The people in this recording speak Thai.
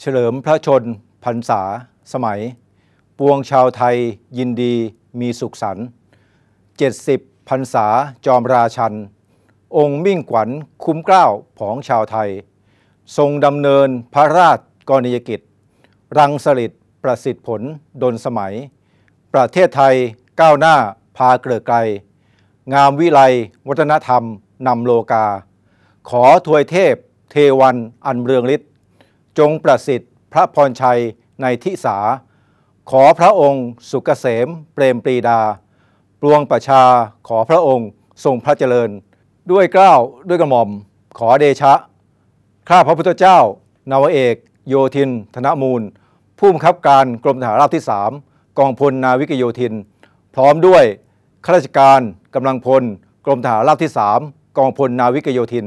เฉลิมพระชนพรรษาสมัย ปวงชาวไทยยินดีมีสุขสันต์70พรรษาจอมราชัน องค์มิ่งขวัญคุ้มเกล้าของชาวไทย ทรงดำเนินพระราชกรณียกิจ รังสลิดประสิทธิผลดนสมัย ประเทศไทยก้าวหน้าพาเกลือไกล งามวิไลวัฒนธรรมนำโลกา ขอถวยเทพเทวันอันเรืองฤทธิจงประสิทธิ์พระพรชัยในทิสาขอพระองค์สุกเกษมเปรมปรีดาปวงประชา ขอพระองค์ ทรงพระเจริญ ด้วยเกล้าด้วยกระหม่อม ขอเดชะข้าพระพุทธเจ้า นาวเอก โยธิน ธนมูลผู้บังคับการกรมทหารราบที่3กองพลนาวิกโยธิน พร้อมด้วยข้าราชการกำลังพลกรมทหารราบที่3กองพลนาวิกโยธิน